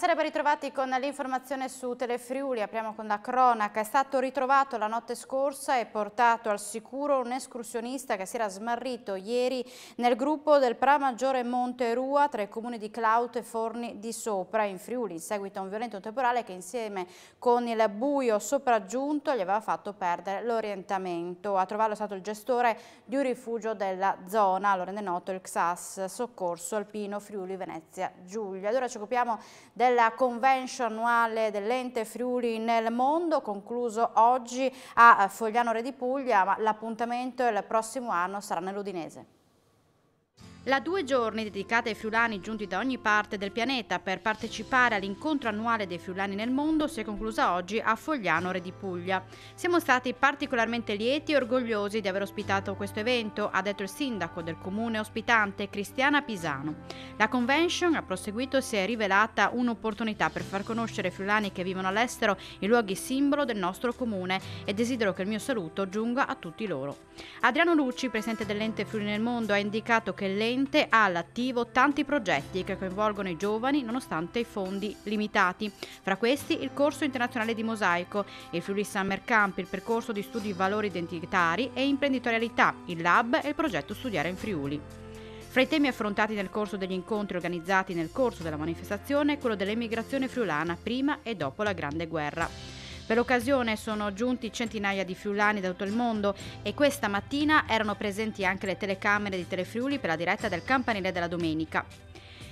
Buonasera, ben ritrovati con l'informazione su Telefriuli. Apriamo con la cronaca. È stato ritrovato la notte scorsa e portato al sicuro un escursionista che si era smarrito ieri nel gruppo del Pramaggiore Monte Rua tra i comuni di Claut e Forni di Sopra in Friuli, in seguito a un violento temporale che insieme con il buio sopraggiunto gli aveva fatto perdere l'orientamento. A trovarlo è stato il gestore di un rifugio della zona, lo rende noto il XAS Soccorso Alpino Friuli Venezia Giulia. Allora ci occupiamo del della convention annuale dell'ente Friuli nel mondo, concluso oggi a eh, Fogliano Re di Puglia, ma l'appuntamento il prossimo anno sarà nell'Udinese. La due giorni dedicata ai friulani giunti da ogni parte del pianeta per partecipare all'incontro annuale dei friulani nel mondo si è conclusa oggi a Fogliano Re di Puglia. Siamo stati particolarmente lieti e orgogliosi di aver ospitato questo evento, ha detto il sindaco del comune ospitante Cristiana Pisano. La convention, ha proseguito, si è rivelata un'opportunità per far conoscere i friulani che vivono all'estero i luoghi simbolo del nostro comune e desidero che il mio saluto giunga a tutti loro. Adriano Lucci, presidente dell'ente Friuli nel mondo, ha indicato che l'ente docente ha all'attivo tanti progetti che coinvolgono i giovani nonostante i fondi limitati. Fra questi il corso internazionale di mosaico, il Friuli Summer Camp, il percorso di studi valori identitari e imprenditorialità, il lab e il progetto Studiare in Friuli. Fra i temi affrontati nel corso degli incontri organizzati nel corso della manifestazione è quello dell'emigrazione friulana prima e dopo la Grande Guerra. Per l'occasione sono giunti centinaia di friulani da tutto il mondo e questa mattina erano presenti anche le telecamere di Telefriuli per la diretta del campanile della domenica.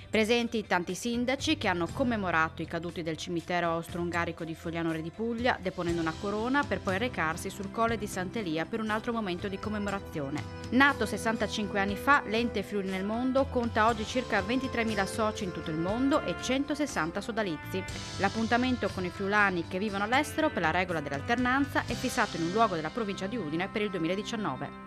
Presenti tanti sindaci che hanno commemorato i caduti del cimitero austro-ungarico di Fogliano Re di Puglia, deponendo una corona per poi recarsi sul Colle di Sant'Elia per un altro momento di commemorazione. Nato 65 anni fa, l'ente Friuli nel mondo conta oggi circa 23.000 soci in tutto il mondo e 160 sodalizi. L'appuntamento con i friulani che vivono all'estero per la regola dell'alternanza è fissato in un luogo della provincia di Udine per il 2019.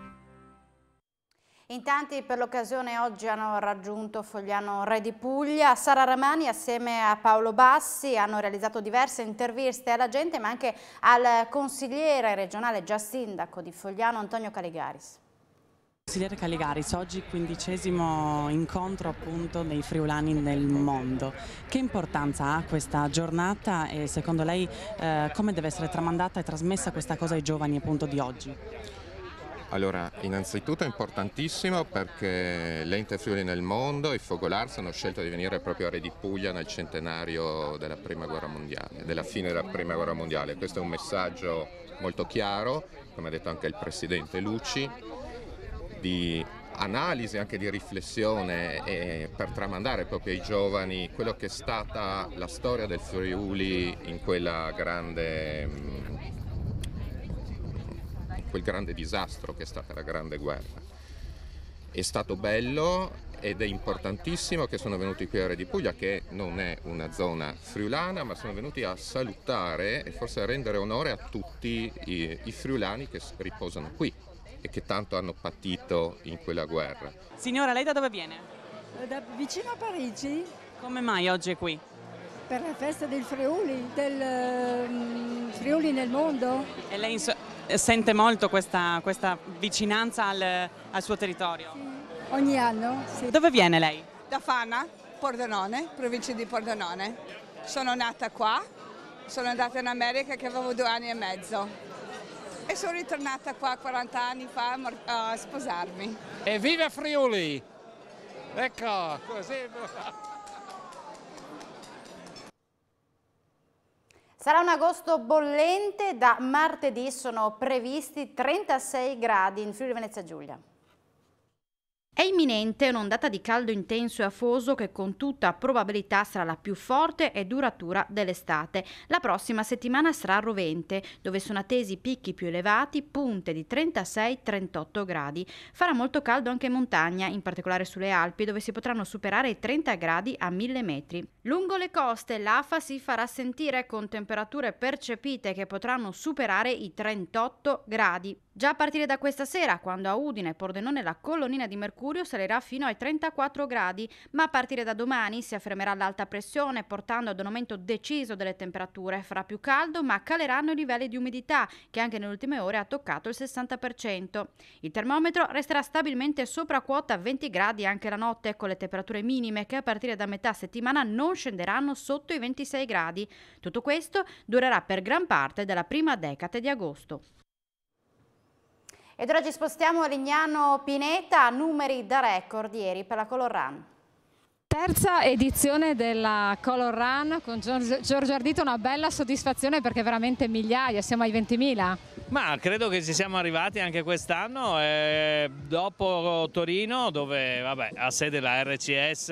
In tanti per l'occasione oggi hanno raggiunto Fogliano Re di Puglia. Sara Ramani assieme a Paolo Bassi hanno realizzato diverse interviste alla gente ma anche al consigliere regionale già sindaco di Fogliano Antonio Caligaris. Consigliere Caligaris, oggi quindicesimo incontro appunto dei friulani nel mondo. Che importanza ha questa giornata e secondo lei eh, come deve essere tramandata e trasmessa questa cosa ai giovani appunto di oggi? Allora, innanzitutto è importantissimo perché l'ente Friuli nel mondo, e Fogolarsi, hanno scelto di venire proprio a Re di Puglia nel centenario della Prima Guerra Mondiale, della fine della Prima Guerra Mondiale. Questo è un messaggio molto chiaro, come ha detto anche il Presidente Lucci, di analisi, anche di riflessione per tramandare proprio ai giovani quello che è stata la storia del Friuli in quella grande quel grande disastro che è stata la Grande Guerra. È stato bello ed è importantissimo che sono venuti qui a Re di Puglia, che non è una zona friulana, ma sono venuti a salutare e forse a rendere onore a tutti i, i friulani che riposano qui e che tanto hanno patito in quella guerra. Signora, lei da dove viene? Eh, da vicino a Parigi. Come mai oggi è qui? Per la festa del Friuli, del um, Friuli nel mondo. E lei in, sente molto questa, questa vicinanza al, al, suo territorio. Sì, ogni anno, sì. Dove viene lei? Da Fana, Pordenone, provincia di Pordenone. Sono nata qua, sono andata in America che avevo due anni e mezzo e sono ritornata qua 40 anni fa a sposarmi. E viva Friuli! Ecco, così... Sarà un agosto bollente, da martedì sono previsti 36 gradi in Friuli Venezia Giulia. È imminente un'ondata di caldo intenso e afoso che con tutta probabilità sarà la più forte e duratura dell'estate. La prossima settimana sarà rovente, dove sono attesi picchi più elevati, punte di 36-38 gradi. Farà molto caldo anche in montagna, in particolare sulle Alpi, dove si potranno superare i 30 gradi a 1000 metri. Lungo le coste l'afa si farà sentire con temperature percepite che potranno superare i 38 gradi. Già a partire da questa sera, quando a Udine e Pordenone la colonnina di mercurio salirà fino ai 34 gradi, ma a partire da domani si affermerà l'alta pressione, portando ad un aumento deciso delle temperature. Farà più caldo, ma caleranno i livelli di umidità, che anche nelle ultime ore ha toccato il 60%. Il termometro resterà stabilmente sopra quota 20 gradi anche la notte, con le temperature minime che a partire da metà settimana non scenderanno sotto i 26 gradi. Tutto questo durerà per gran parte della prima decade di agosto. Ed ora ci spostiamo a Lignano Pineta, numeri da record ieri per la Colorran. Terza edizione della Color Run con Giorgio Ardito, una bella soddisfazione perché veramente migliaia, siamo ai 20.000. Ma credo che ci siamo arrivati anche quest'anno, eh, dopo Torino dove vabbè, ha sede la RCS,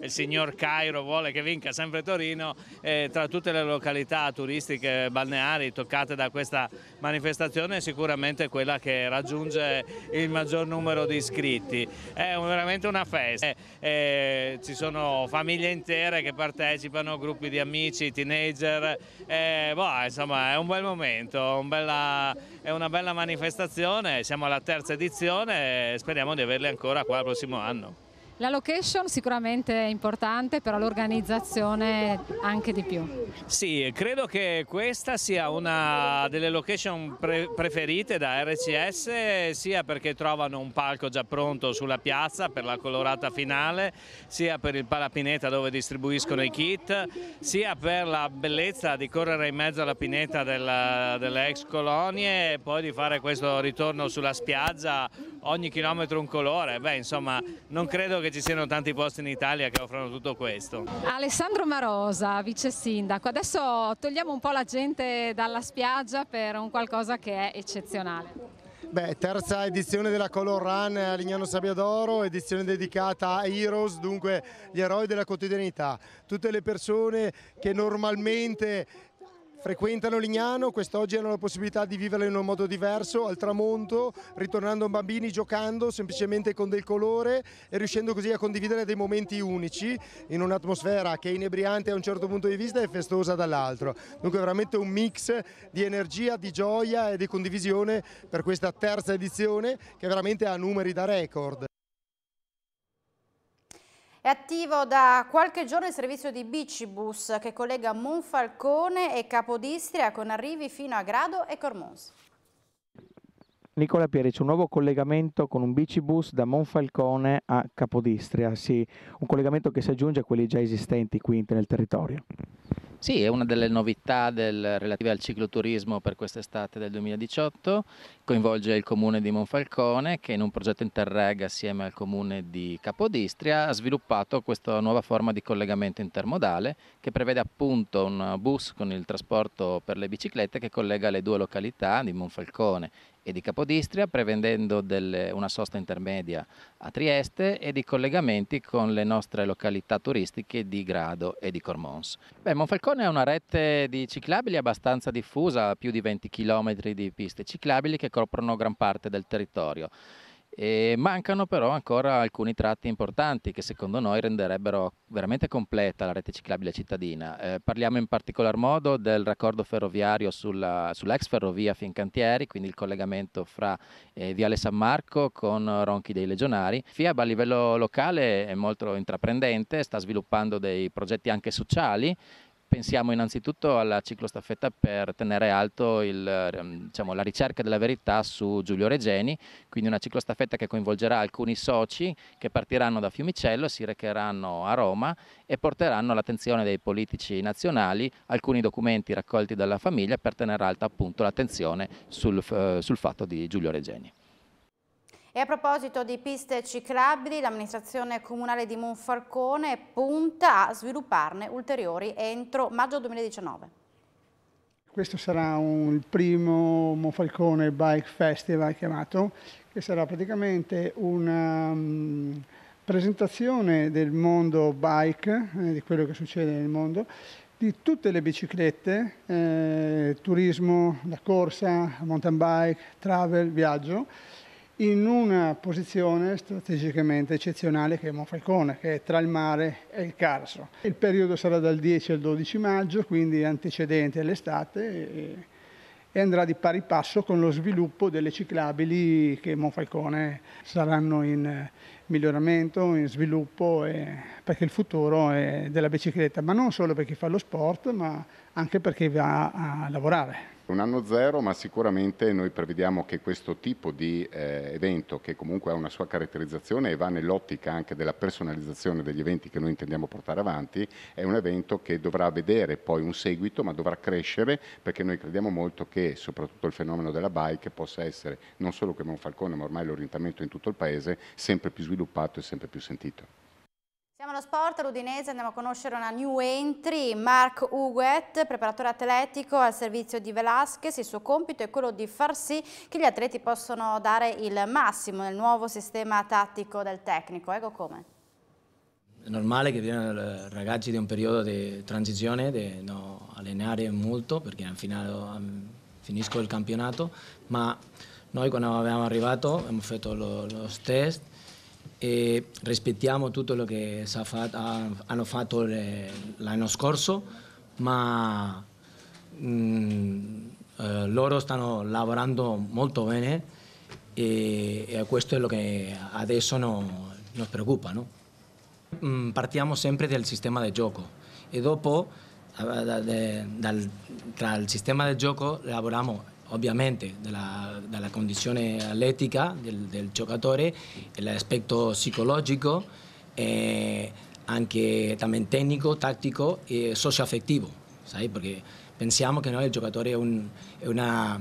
il signor Cairo vuole che vinca sempre Torino, eh, tra tutte le località turistiche balneari toccate da questa manifestazione è sicuramente quella che raggiunge il maggior numero di iscritti. È veramente una festa. Eh, eh ci sono famiglie intere che partecipano, gruppi di amici, teenager, e, boh, insomma è un bel momento, un bella, è una bella manifestazione, siamo alla terza edizione e speriamo di averle ancora qua il prossimo anno. La location sicuramente è importante, però l'organizzazione anche di più. Sì, credo che questa sia una delle location pre preferite da RCS, sia perché trovano un palco già pronto sulla piazza per la colorata finale, sia per il palapineta dove distribuiscono i kit, sia per la bellezza di correre in mezzo alla pineta della, delle ex colonie e poi di fare questo ritorno sulla spiaggia, ogni chilometro un colore. Beh, insomma, non credo che che ci siano tanti posti in Italia che offrono tutto questo. Alessandro Marosa, vice sindaco, adesso togliamo un po' la gente dalla spiaggia per un qualcosa che è eccezionale. Beh, terza edizione della Color Run a Lignano Sabbiadoro, edizione dedicata a Heroes, dunque gli eroi della quotidianità. Tutte le persone che normalmente frequentano Lignano, quest'oggi hanno la possibilità di viverla in un modo diverso, al tramonto, ritornando bambini, giocando semplicemente con del colore e riuscendo così a condividere dei momenti unici in un'atmosfera che è inebriante a un certo punto di vista e festosa dall'altro. Dunque veramente un mix di energia, di gioia e di condivisione per questa terza edizione che veramente ha numeri da record. È attivo da qualche giorno il servizio di Bicibus che collega Monfalcone e Capodistria con arrivi fino a Grado e Cormons. Nicola Pieri, c'è un nuovo collegamento con un bicibus da Monfalcone a Capodistria, sì, un collegamento che si aggiunge a quelli già esistenti qui nel territorio. Sì, è una delle novità del, relative al cicloturismo per quest'estate del 2018, coinvolge il comune di Monfalcone che in un progetto Interreg assieme al comune di Capodistria ha sviluppato questa nuova forma di collegamento intermodale che prevede appunto un bus con il trasporto per le biciclette che collega le due località di Monfalcone e di Capodistria, prevedendo delle, una sosta intermedia a Trieste e di collegamenti con le nostre località turistiche di Grado e di Cormons. Beh, Monfalcone è una rete di ciclabili abbastanza diffusa, più di 20 km di piste ciclabili che coprono gran parte del territorio. E mancano però ancora alcuni tratti importanti che secondo noi renderebbero veramente completa la rete ciclabile cittadina. Eh, parliamo in particolar modo del raccordo ferroviario sulla, sull'ex ferrovia Fincantieri, quindi il collegamento fra eh, Viale San Marco con Ronchi dei Legionari. FIAB a livello locale è molto intraprendente, sta sviluppando dei progetti anche sociali pensiamo innanzitutto alla ciclostaffetta per tenere alto il, ehm, diciamo, la ricerca della verità su Giulio Regeni, quindi una ciclostaffetta che coinvolgerà alcuni soci che partiranno da Fiumicello, si recheranno a Roma e porteranno all'attenzione dei politici nazionali alcuni documenti raccolti dalla famiglia per tenere alta appunto l'attenzione sul, eh, sul fatto di Giulio Regeni. E a proposito di piste ciclabili, l'amministrazione comunale di Monfalcone punta a svilupparne ulteriori entro maggio 2019. Questo sarà un, il primo Monfalcone Bike Festival chiamato, che sarà praticamente una um, presentazione del mondo bike, eh, di quello che succede nel mondo, di tutte le biciclette, eh, turismo, la corsa, mountain bike, travel, viaggio, in una posizione strategicamente eccezionale che è Monfalcone, che è tra il mare e il Carso. Il periodo sarà dal 10 al 12 maggio, quindi antecedente all'estate e andrà di pari passo con lo sviluppo delle ciclabili che Monfalcone saranno in miglioramento, in sviluppo, perché il futuro è della bicicletta, ma non solo per chi fa lo sport, ma anche per chi va a lavorare un anno zero, ma sicuramente noi prevediamo che questo tipo di eh, evento, che comunque ha una sua caratterizzazione e va nell'ottica anche della personalizzazione degli eventi che noi intendiamo portare avanti, è un evento che dovrà vedere poi un seguito, ma dovrà crescere perché noi crediamo molto che soprattutto il fenomeno della bike possa essere non solo come un falcone, ma ormai l'orientamento in tutto il paese sempre più sviluppato e sempre più sentito. Siamo allo sport l'Udinese, andiamo a conoscere una new entry, Mark Huguet, preparatore atletico al servizio di Velasquez. Il suo compito è quello di far sì che gli atleti possano dare il massimo nel nuovo sistema tattico del tecnico. Ecco come. È normale che i ragazzi di un periodo di transizione, di non allenare molto perché al finale um, finisco il campionato, ma noi quando abbiamo arrivato abbiamo fatto lo, lo test e rispettiamo tutto quello che fatto, hanno fatto l'anno scorso, ma mh, mm, eh, loro stanno lavorando molto bene e, e questo è quello che adesso no, preoccupa. No? Mh, mm, partiamo sempre dal sistema di gioco e dopo eh, dal, dal, dal sistema di gioco lavoriamo obviamente, de la, de condición atlética del, del, giocatore, el aspecto psicológico, eh, también técnico, táctico y socioafectivo, Porque pensamos que ¿no? el giocatore es, una,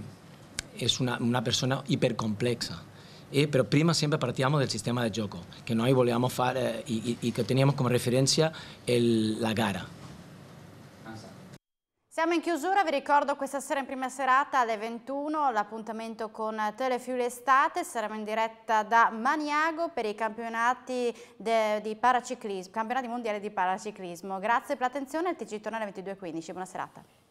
es una, persona hipercomplexa. Eh, pero prima siempre partíamos del sistema de juego, que no volevamo fare eh, y, que teníamos como referencia el, la gara. Siamo in chiusura, vi ricordo questa sera in prima serata alle 21 l'appuntamento con Telefiule Estate, saremo in diretta da Maniago per i campionati, di campionati mondiali di paraciclismo. Grazie per l'attenzione, il TG torna alle 22.15, buona serata.